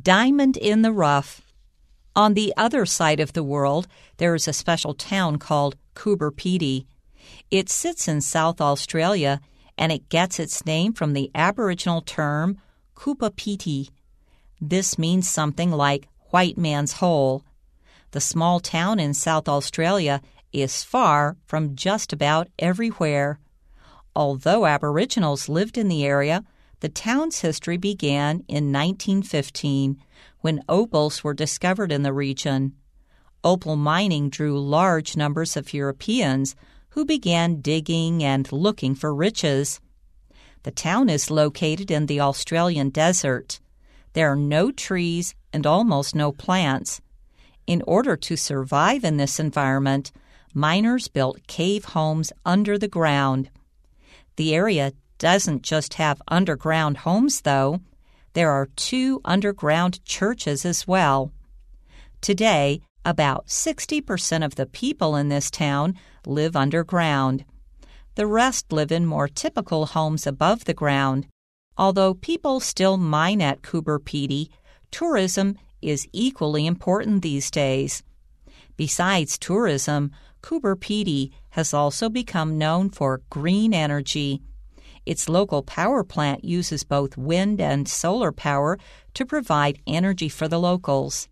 diamond in the rough. On the other side of the world, there is a special town called Coober Pedy. It sits in South Australia and it gets its name from the Aboriginal term Piti. This means something like white man's hole. The small town in South Australia is far from just about everywhere. Although Aboriginals lived in the area, the town's history began in 1915 when opals were discovered in the region. Opal mining drew large numbers of Europeans who began digging and looking for riches. The town is located in the Australian desert. There are no trees and almost no plants. In order to survive in this environment, miners built cave homes under the ground. The area doesn't just have underground homes, though. There are two underground churches as well. Today, about 60% of the people in this town live underground. The rest live in more typical homes above the ground. Although people still mine at Coober Pedy, tourism is equally important these days. Besides tourism, Coober Pedy has also become known for green energy. Its local power plant uses both wind and solar power to provide energy for the locals.